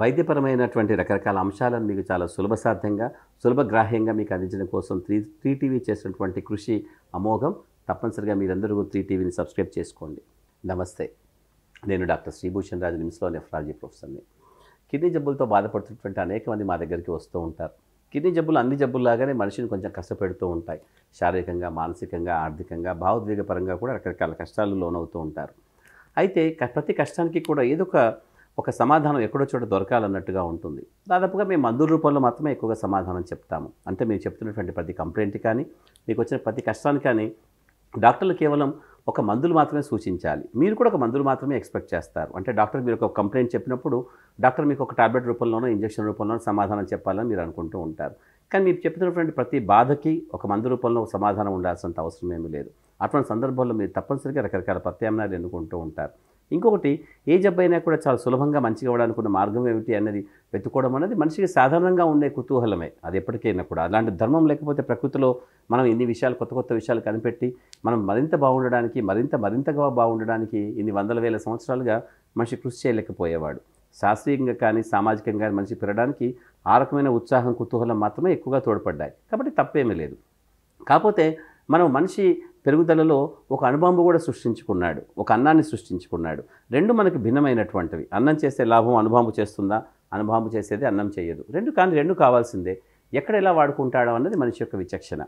వైద్యపరమైనటువంటి రకరకాల అంశాలను మీకు చాలా సులభ సాధ్యంగా సులభగ్రాహ్యంగా మీకు అందించడం కోసం త్రీ త్రీ టీవీ చేసినటువంటి కృషి అమోఘం తప్పనిసరిగా మీరందరూ త్రీ టీవీని సబ్స్క్రైబ్ చేసుకోండి నమస్తే నేను డాక్టర్ శ్రీభూషణ్ రాజు నిమ్స్లో నెఫ్రాలజీ ప్రొఫెసర్ని కిడ్నీ జబ్బులతో బాధపడుతున్నటువంటి అనేక మంది మా దగ్గరికి వస్తూ ఉంటారు కిడ్నీ జబ్బులు అన్ని జబ్బుల్లాగానే మనిషిని కొంచెం కష్టపెడుతూ ఉంటాయి శారీరకంగా మానసికంగా ఆర్థికంగా భావోద్వేగపరంగా కూడా రకరకాల కష్టాలు లోనవుతూ ఉంటారు అయితే ప్రతి కష్టానికి కూడా ఏదో ఒక ఒక సమాధానం ఎక్కడో చోట దొరకాలన్నట్టుగా ఉంటుంది దాదాపుగా మేము మందుల రూపంలో మాత్రమే ఎక్కువగా సమాధానం చెప్తాము అంటే మేము చెప్తున్నటువంటి ప్రతి కంప్లైంట్ కానీ మీకు వచ్చిన ప్రతి కష్టానికి కానీ డాక్టర్లు కేవలం ఒక మందులు మాత్రమే సూచించాలి మీరు కూడా ఒక మందులు మాత్రమే ఎక్స్పెక్ట్ చేస్తారు అంటే డాక్టర్ మీరు ఒక కంప్లైంట్ చెప్పినప్పుడు డాక్టర్ మీకు ఒక టాబ్లెట్ రూపంలోనో ఇంజెక్షన్ రూపంలోనో సమాధానం చెప్పాలని మీరు అనుకుంటూ ఉంటారు కానీ మీరు చెప్తున్నటువంటి ప్రతి బాధకి ఒక మందు రూపంలో సమాధానం ఉండాల్సినంత అవసరం ఏమీ లేదు అటువంటి సందర్భంలో మీరు తప్పనిసరిగా రకరకాల ప్రత్యామ్నాయాలు ఎన్నుకుంటూ ఉంటారు ఇంకొకటి ఏ జబ్బు అయినా కూడా చాలా సులభంగా మంచిగా అవ్వడానికి ఉన్న మార్గం ఏమిటి అన్నది వెతుకోవడం అనేది మనిషికి సాధారణంగా ఉండే కుతూహలమే అది ఎప్పటికైనా కూడా అలాంటి ధర్మం లేకపోతే ప్రకృతిలో మనం ఇన్ని విషయాలు కొత్త కొత్త విషయాలు కనిపెట్టి మనం మరింత బాగుండడానికి మరింత మరింతగా బాగుండడానికి ఇన్ని వందల వేల సంవత్సరాలుగా మనిషి కృషి చేయలేకపోయేవాడు శాస్త్రీయంగా కానీ సామాజికంగా కానీ మనిషి పెరగడానికి ఆ రకమైన ఉత్సాహం కుతూహలం మాత్రమే ఎక్కువగా తోడ్పడ్డాయి కాబట్టి తప్పేమీ లేదు కాకపోతే మనం మనిషి పెరుగుదలలో ఒక అణుబాంబు కూడా సృష్టించుకున్నాడు ఒక అన్నాన్ని సృష్టించుకున్నాడు రెండు మనకి భిన్నమైనటువంటివి అన్నం చేస్తే లాభం అణుబాంబు చేస్తుందా అణుబాంబు చేసేది అన్నం చేయదు రెండు కానీ రెండు కావాల్సిందే ఎక్కడ ఎలా వాడుకుంటాడో అన్నది మనిషి యొక్క విచక్షణ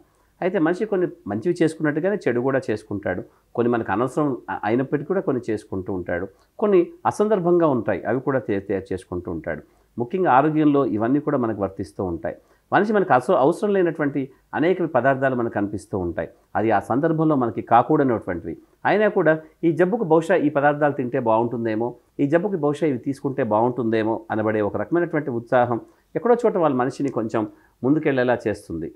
అయితే మనిషి కొన్ని మంచివి చేసుకున్నట్టుగానే చెడు కూడా చేసుకుంటాడు కొన్ని మనకు అనవసరం అయినప్పటికీ కూడా కొన్ని చేసుకుంటూ ఉంటాడు కొన్ని అసందర్భంగా ఉంటాయి అవి కూడా తయారు చేసుకుంటూ ఉంటాడు ముఖ్యంగా ఆరోగ్యంలో ఇవన్నీ కూడా మనకు వర్తిస్తూ ఉంటాయి మనిషి మనకు అసలు అవసరం లేనటువంటి అనేక పదార్థాలు మనకు కనిపిస్తూ ఉంటాయి అది ఆ సందర్భంలో మనకి కాకూడనటువంటివి అయినా కూడా ఈ జబ్బుకు బహుశా ఈ పదార్థాలు తింటే బాగుంటుందేమో ఈ జబ్బుకి బహుశా ఇవి తీసుకుంటే బాగుంటుందేమో అనబడే ఒక రకమైనటువంటి ఉత్సాహం ఎక్కడో చోట వాళ్ళ మనిషిని కొంచెం ముందుకెళ్లేలా చేస్తుంది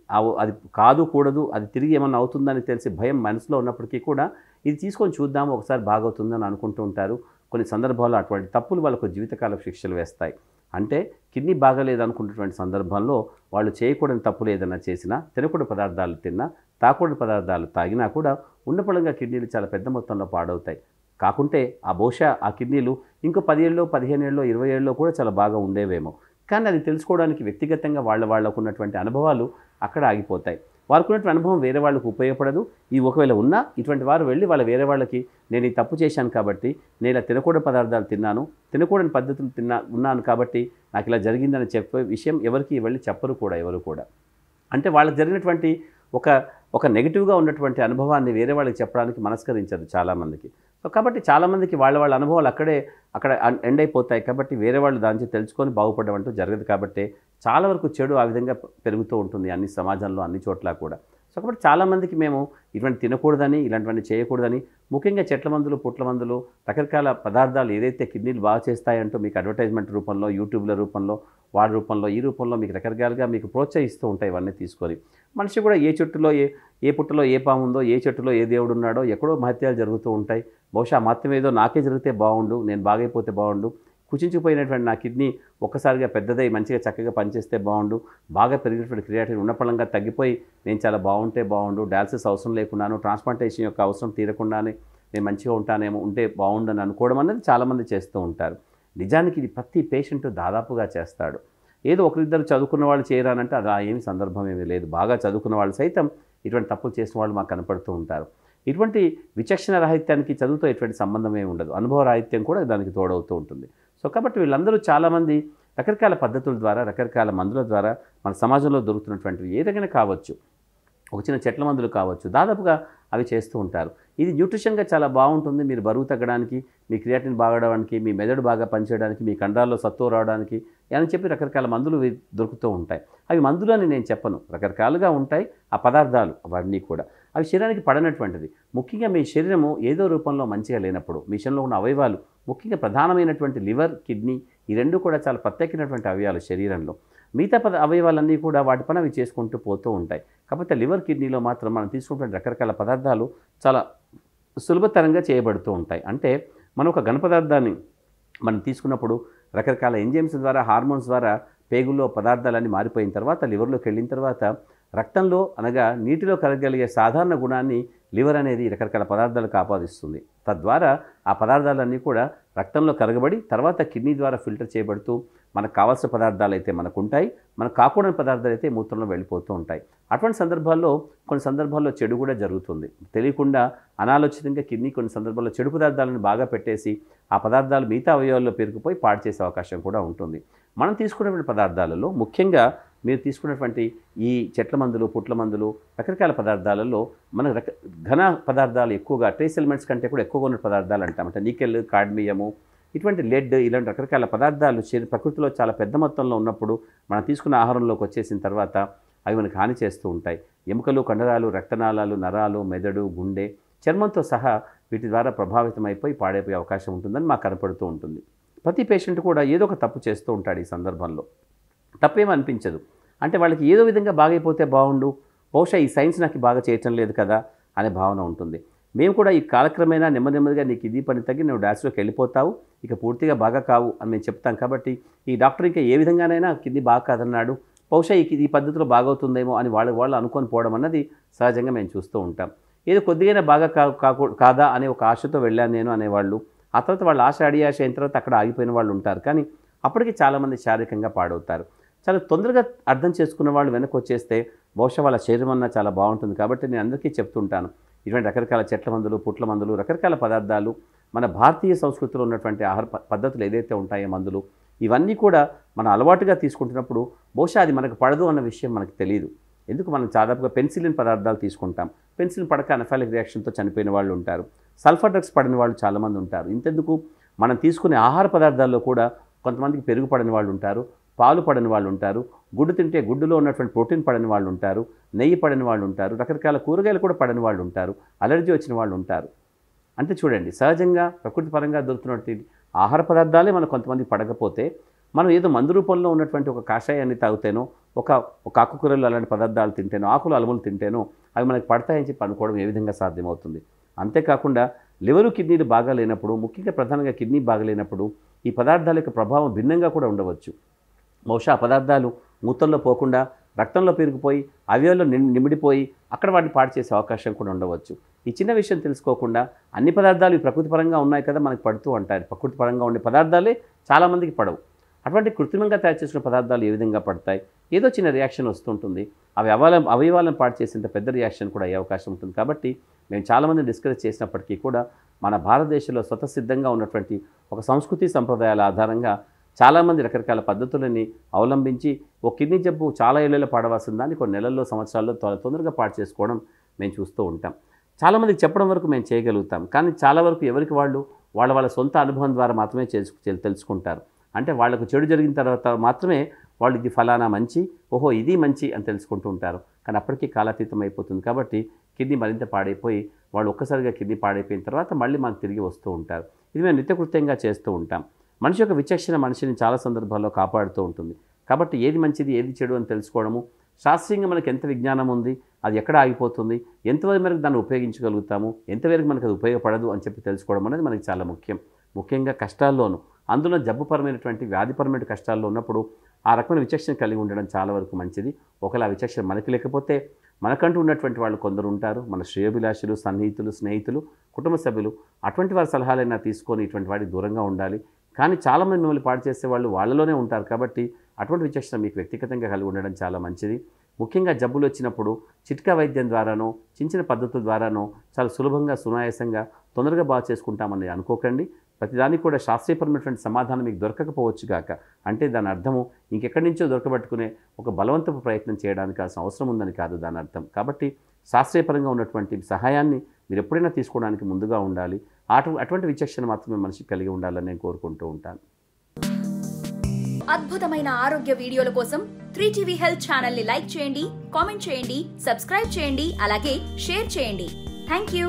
అది కాదు కూడదు అది తిరిగి ఏమన్నా అవుతుందని తెలిసి భయం మనసులో ఉన్నప్పటికీ కూడా ఇది తీసుకొని చూద్దాము ఒకసారి బాగవుతుందని అనుకుంటూ ఉంటారు కొన్ని సందర్భాల్లో అటువంటి తప్పులు వాళ్ళకు జీవితకాల శిక్షలు వేస్తాయి అంటే కిడ్నీ బాగలేదు అనుకున్నటువంటి సందర్భంలో వాళ్ళు చేయకూడని తప్పులు ఏదైనా చేసినా తినకూడని పదార్థాలు తిన్నా తాకూడని పదార్థాలు తాగినా కూడా పడంగా కిడ్నీలు చాలా పెద్ద మొత్తంలో పాడవుతాయి కాకుంటే ఆ బహుశా ఆ కిడ్నీలు ఇంకో పదిహేళ్ళలో ఏళ్ళలో ఇరవై ఏళ్ళలో కూడా చాలా బాగా ఉండేవేమో కానీ అది తెలుసుకోవడానికి వ్యక్తిగతంగా వాళ్ళ వాళ్ళకు ఉన్నటువంటి అనుభవాలు అక్కడ ఆగిపోతాయి వారికి ఉన్నటువంటి అనుభవం వేరే వాళ్ళకు ఉపయోగపడదు ఈ ఒకవేళ ఉన్నా ఇటువంటి వారు వెళ్ళి వాళ్ళ వేరే వాళ్ళకి నేను ఈ తప్పు చేశాను కాబట్టి నేను ఇలా తినకూడని పదార్థాలు తిన్నాను తినకూడని పద్ధతులు తిన్నా ఉన్నాను కాబట్టి నాకు ఇలా జరిగిందని చెప్పే విషయం ఎవరికి వెళ్ళి చెప్పరు కూడా ఎవరు కూడా అంటే వాళ్ళకి జరిగినటువంటి ఒక ఒక నెగిటివ్గా ఉన్నటువంటి అనుభవాన్ని వేరే వాళ్ళకి చెప్పడానికి మనస్కరించదు చాలామందికి సో కాబట్టి చాలామందికి వాళ్ళ వాళ్ళ అనుభవాలు అక్కడే అక్కడ ఎండ్ అయిపోతాయి కాబట్టి వేరే వాళ్ళు దాని నుంచి తెలుసుకొని బాగుపడడం అంటూ జరగదు కాబట్టి చాలా వరకు చెడు ఆ విధంగా పెరుగుతూ ఉంటుంది అన్ని సమాజంలో అన్ని చోట్ల కూడా సో కాబట్టి చాలామందికి మేము ఇటువంటి తినకూడదని ఇలాంటివన్నీ చేయకూడదని ముఖ్యంగా చెట్ల మందులు పుట్ల మందులు రకరకాల పదార్థాలు ఏదైతే కిడ్నీలు బాగా చేస్తాయంటూ మీకు అడ్వర్టైజ్మెంట్ రూపంలో యూట్యూబ్ల రూపంలో వాడి రూపంలో ఈ రూపంలో మీకు రకరకాలుగా మీకు ప్రోత్సహిస్తూ ఉంటాయి ఇవన్నీ తీసుకొని మనిషి కూడా ఏ చెట్టులో ఏ ఏ పుట్టలో ఏ పాము ఉందో ఏ చెట్టులో ఏ దేవుడు ఉన్నాడో ఎక్కడో మహత్యాలు జరుగుతూ ఉంటాయి బహుశా మాత్రమేదో నాకే జరిగితే బాగుండు నేను బాగైపోతే బాగుండు కుచించిపోయినటువంటి నా కిడ్నీ ఒక్కసారిగా పెద్దదై మంచిగా చక్కగా పనిచేస్తే బాగుండు బాగా పెరిగినటువంటి క్రియాటిన్ ఉన్నపళంగా తగ్గిపోయి నేను చాలా బాగుంటే బాగుండు డయాలసిస్ అవసరం లేకున్నాను ట్రాన్స్ప్లాంటేషన్ యొక్క అవసరం తీరకుండానే నేను మంచిగా ఉంటానేమో ఉంటే బాగుండని అనుకోవడం అనేది చాలామంది చేస్తూ ఉంటారు నిజానికి ఇది ప్రతి పేషెంట్ దాదాపుగా చేస్తాడు ఏదో ఒకరిద్దరు చదువుకున్న వాళ్ళు చేయరానంటే అలా ఏమి సందర్భం ఏమీ లేదు బాగా చదువుకున్న వాళ్ళు సైతం ఇటువంటి తప్పులు చేసిన వాళ్ళు మాకు కనపడుతూ ఉంటారు ఇటువంటి విచక్షణ రాహిత్యానికి చదువుతో ఎటువంటి సంబంధం ఏమి ఉండదు అనుభవ రాహిత్యం కూడా దానికి తోడవుతూ ఉంటుంది సో కాబట్టి వీళ్ళందరూ చాలామంది రకరకాల పద్ధతుల ద్వారా రకరకాల మందుల ద్వారా మన సమాజంలో దొరుకుతున్నటువంటివి ఏదైనా కావచ్చు ఒక చిన్న చెట్ల మందులు కావచ్చు దాదాపుగా అవి చేస్తూ ఉంటారు ఇది న్యూట్రిషన్గా చాలా బాగుంటుంది మీరు బరువు తగ్గడానికి మీ క్రియాటిన్ బాగడానికి మీ మెదడు బాగా పనిచేయడానికి మీ కండాల్లో సత్తువ రావడానికి అని చెప్పి రకరకాల మందులు దొరుకుతూ ఉంటాయి అవి మందులు అని నేను చెప్పను రకరకాలుగా ఉంటాయి ఆ పదార్థాలు అవన్నీ కూడా అవి శరీరానికి పడనటువంటిది ముఖ్యంగా మీ శరీరము ఏదో రూపంలో మంచిగా లేనప్పుడు మీ శరీరంలో ఉన్న అవయవాలు ముఖ్యంగా ప్రధానమైనటువంటి లివర్ కిడ్నీ ఈ రెండు కూడా చాలా ప్రత్యేకమైనటువంటి అవయవాలు శరీరంలో మిగతా పద అవయవాలన్నీ కూడా వాటి పని అవి చేసుకుంటూ పోతూ ఉంటాయి కాకపోతే లివర్ కిడ్నీలో మాత్రం మనం తీసుకుంటున్న రకరకాల పదార్థాలు చాలా సులభతరంగా చేయబడుతూ ఉంటాయి అంటే మనం ఒక ఘన పదార్థాన్ని మనం తీసుకున్నప్పుడు రకరకాల ఎంజైమ్స్ ద్వారా హార్మోన్స్ ద్వారా పేగుల్లో పదార్థాలన్నీ మారిపోయిన తర్వాత లివర్లోకి వెళ్ళిన తర్వాత రక్తంలో అనగా నీటిలో కలగలిగే సాధారణ గుణాన్ని లివర్ అనేది రకరకాల పదార్థాలకు ఆపాదిస్తుంది తద్వారా ఆ పదార్థాలన్నీ కూడా రక్తంలో కరగబడి తర్వాత కిడ్నీ ద్వారా ఫిల్టర్ చేయబడుతూ మనకు కావాల్సిన పదార్థాలు అయితే మనకు ఉంటాయి మనకు కాకూడని పదార్థాలు అయితే మూత్రంలో వెళ్ళిపోతూ ఉంటాయి అటువంటి సందర్భాల్లో కొన్ని సందర్భాల్లో చెడు కూడా జరుగుతుంది తెలియకుండా అనాలోచితంగా కిడ్నీ కొన్ని సందర్భాల్లో చెడు పదార్థాలను బాగా పెట్టేసి ఆ పదార్థాలు మిగతా అవయవాల్లో పేరుకుపోయి పాడు చేసే అవకాశం కూడా ఉంటుంది మనం తీసుకునేటువంటి పదార్థాలలో ముఖ్యంగా మీరు తీసుకున్నటువంటి ఈ చెట్ల మందులు పుట్ల మందులు రకరకాల పదార్థాలలో మనకు రక ఘన పదార్థాలు ఎక్కువగా ట్రేస్ ఎలిమెంట్స్ కంటే కూడా ఎక్కువగా ఉన్న పదార్థాలు అంటే నీకెల్ కాడ్మియము ఇటువంటి లెడ్ ఇలాంటి రకరకాల పదార్థాలు ప్రకృతిలో చాలా పెద్ద మొత్తంలో ఉన్నప్పుడు మనం తీసుకున్న ఆహారంలోకి వచ్చేసిన తర్వాత అవి మనకు హాని చేస్తూ ఉంటాయి ఎముకలు కండరాలు రక్తనాళాలు నరాలు మెదడు గుండె చర్మంతో సహా వీటి ద్వారా ప్రభావితమైపోయి పాడైపోయే అవకాశం ఉంటుందని మాకు కనపడుతూ ఉంటుంది ప్రతి పేషెంట్ కూడా ఏదో ఒక తప్పు చేస్తూ ఉంటాడు ఈ సందర్భంలో తప్పేమనిపించదు అంటే వాళ్ళకి ఏదో విధంగా బాగైపోతే బాగుండు బహుశా ఈ సైన్స్ నాకు బాగా చేయటం లేదు కదా అనే భావన ఉంటుంది మేము కూడా ఈ కాలక్రమేణా నెమ్మదిగా నీకు ఇది పని తగ్గి నువ్వు డాష్లోకి వెళ్ళిపోతావు ఇక పూర్తిగా బాగా కావు అని మేము చెప్తాం కాబట్టి ఈ డాక్టర్ ఇంకా ఏ విధంగానైనా కింది బాగా కాదన్నాడు బహుశా ఈ ఈ పద్ధతిలో బాగవుతుందేమో అని వాళ్ళు వాళ్ళు అనుకొని పోవడం అన్నది సహజంగా మేము చూస్తూ ఉంటాం ఏదో కొద్దిగా బాగా కాదా అనే ఒక ఆశతో వెళ్ళాను నేను అనేవాళ్ళు ఆ తర్వాత వాళ్ళు ఆశ ఆశ అయిన తర్వాత అక్కడ ఆగిపోయిన వాళ్ళు ఉంటారు కానీ అప్పటికి చాలామంది శారీరకంగా పాడవుతారు చాలా తొందరగా అర్థం చేసుకున్న వాళ్ళు వెనక్కి వచ్చేస్తే బహుశా వాళ్ళ శరీరం అన్నా చాలా బాగుంటుంది కాబట్టి నేను అందరికీ చెప్తుంటాను ఇటువంటి రకరకాల చెట్ల మందులు పుట్ల మందులు రకరకాల పదార్థాలు మన భారతీయ సంస్కృతిలో ఉన్నటువంటి ఆహార పద్ధతులు ఏదైతే ఉంటాయో మందులు ఇవన్నీ కూడా మనం అలవాటుగా తీసుకుంటున్నప్పుడు బహుశా అది మనకు పడదు అన్న విషయం మనకు తెలియదు ఎందుకు మనం దాదాపుగా పెన్సిలిన్ పదార్థాలు తీసుకుంటాం పెన్సిలిన్ పడక అనఫాలిక్ రియాక్షన్తో చనిపోయిన వాళ్ళు ఉంటారు సల్ఫర్ డ్రగ్స్ పడిన వాళ్ళు చాలామంది ఉంటారు ఇంతెందుకు మనం తీసుకునే ఆహార పదార్థాల్లో కూడా కొంతమందికి పెరుగు వాళ్ళు ఉంటారు పాలు పడని వాళ్ళు ఉంటారు గుడ్డు తింటే గుడ్డులో ఉన్నటువంటి ప్రోటీన్ పడని వాళ్ళు ఉంటారు నెయ్యి పడని వాళ్ళు ఉంటారు రకరకాల కూరగాయలు కూడా పడని వాళ్ళు ఉంటారు అలర్జీ వచ్చిన వాళ్ళు ఉంటారు అంటే చూడండి సహజంగా ప్రకృతి పరంగా దొరుకుతున్నటువంటి ఆహార పదార్థాలే మనం కొంతమంది పడకపోతే మనం ఏదో మందు రూపంలో ఉన్నటువంటి ఒక కాషాయాన్ని తాగుతానో ఒక ఒక ఆకుకూరలు అలాంటి పదార్థాలు తింటేనో ఆకులు అలములు తింటేనో అవి మనకి పడతాయని చెప్పి అనుకోవడం ఏ విధంగా సాధ్యమవుతుంది అంతేకాకుండా లివరు కిడ్నీలు బాగా లేనప్పుడు ముఖ్యంగా ప్రధానంగా కిడ్నీ లేనప్పుడు ఈ పదార్థాల యొక్క ప్రభావం భిన్నంగా కూడా ఉండవచ్చు బహుశా పదార్థాలు మూతల్లో పోకుండా రక్తంలో పెరిగిపోయి అవయవంలో నిమిడిపోయి అక్కడ వాటిని పాడు చేసే అవకాశం కూడా ఉండవచ్చు ఈ చిన్న విషయం తెలుసుకోకుండా అన్ని పదార్థాలు ఈ ప్రకృతి పరంగా ఉన్నాయి కదా మనకి పడుతూ ఉంటాయి ప్రకృతి పరంగా ఉండే పదార్థాలే చాలామందికి పడవు అటువంటి కృత్రిమంగా తయారు చేసిన పదార్థాలు ఏ విధంగా పడతాయి ఏదో చిన్న రియాక్షన్ వస్తుంటుంది అవి అవల అవయవాలను పాటు చేసేంత పెద్ద రియాక్షన్ కూడా అయ్యే అవకాశం ఉంటుంది కాబట్టి మేము చాలామంది డిస్కస్ చేసినప్పటికీ కూడా మన భారతదేశంలో స్వతసిద్ధంగా ఉన్నటువంటి ఒక సంస్కృతి సంప్రదాయాల ఆధారంగా చాలామంది రకరకాల పద్ధతులని అవలంబించి ఒక కిడ్నీ జబ్బు చాలా ఏళ్ళలో దాన్ని కొన్ని నెలల్లో సంవత్సరాల్లో తొందరగా పాడు చేసుకోవడం మేము చూస్తూ ఉంటాం చాలామందికి చెప్పడం వరకు మేము చేయగలుగుతాం కానీ చాలా వరకు ఎవరికి వాళ్ళు వాళ్ళ వాళ్ళ సొంత అనుభవం ద్వారా మాత్రమే తెలుసుకుంటారు అంటే వాళ్ళకు చెడు జరిగిన తర్వాత మాత్రమే వాళ్ళు ఇది ఫలానా మంచి ఓహో ఇది మంచి అని తెలుసుకుంటూ ఉంటారు కానీ అప్పటికీ కాలాతీతం అయిపోతుంది కాబట్టి కిడ్నీ మరింత పాడైపోయి వాళ్ళు ఒక్కసారిగా కిడ్నీ పాడైపోయిన తర్వాత మళ్ళీ మాకు తిరిగి వస్తూ ఉంటారు ఇది మేము నిత్యకృత్యంగా చేస్తూ ఉంటాం మనిషి యొక్క విచక్షణ మనిషిని చాలా సందర్భాల్లో కాపాడుతూ ఉంటుంది కాబట్టి ఏది మంచిది ఏది చెడు అని తెలుసుకోవడము శాస్త్రీయంగా మనకు ఎంత విజ్ఞానం ఉంది అది ఎక్కడ ఆగిపోతుంది ఎంతవరకు మనకు దాన్ని ఉపయోగించగలుగుతాము ఎంతవరకు మనకు అది ఉపయోగపడదు అని చెప్పి తెలుసుకోవడం అనేది మనకి చాలా ముఖ్యం ముఖ్యంగా కష్టాల్లోనూ అందులో జబ్బుపరమైనటువంటి వ్యాధిపరమైన కష్టాల్లో ఉన్నప్పుడు ఆ రకమైన విచక్షణ కలిగి ఉండడం చాలా వరకు మంచిది ఒకవేళ ఆ విచక్షణ మనకి లేకపోతే మనకంటూ ఉన్నటువంటి వాళ్ళు కొందరు ఉంటారు మన శ్రేయోభిలాషులు సన్నిహితులు స్నేహితులు కుటుంబ సభ్యులు అటువంటి వారి సలహాలైనా తీసుకొని ఇటువంటి వాటికి దూరంగా ఉండాలి కానీ చాలామంది మిమ్మల్ని పాడు చేసే వాళ్ళు వాళ్ళలోనే ఉంటారు కాబట్టి అటువంటి విచక్షణ మీకు వ్యక్తిగతంగా కలిగి ఉండడం చాలా మంచిది ముఖ్యంగా జబ్బులు వచ్చినప్పుడు చిట్కా వైద్యం ద్వారానో చిన్న చిన్న పద్ధతుల ద్వారానో చాలా సులభంగా సునాయాసంగా తొందరగా బాగా చేసుకుంటామని అనుకోకండి ప్రతిదానికి కూడా శాస్త్రీయపరమైనటువంటి సమాధానం మీకు దొరకకపోవచ్చు కాక అంటే దాని అర్థము ఇంకెక్కడి నుంచో దొరకబట్టుకునే ఒక బలవంతపు ప్రయత్నం చేయడానికి అవసరం ఉందని కాదు దాని అర్థం కాబట్టి శాస్త్రీయపరంగా ఉన్నటువంటి సహాయాన్ని మీరు ఎప్పుడైనా తీసుకోవడానికి ముందుగా ఉండాలి అటు అటువంటి విచక్షణ మాత్రమే మనిషి కలిగి ఉండాలని నేను కోరుకుంటూ ఉంటాను అద్భుతమైన ఆరోగ్య వీడియోల కోసం త్రీ టీవీ హెల్త్ ఛానల్ని లైక్ చేయండి కామెంట్ చేయండి సబ్స్క్రైబ్ చేయండి అలాగే షేర్ చేయండి థ్యాంక్ యూ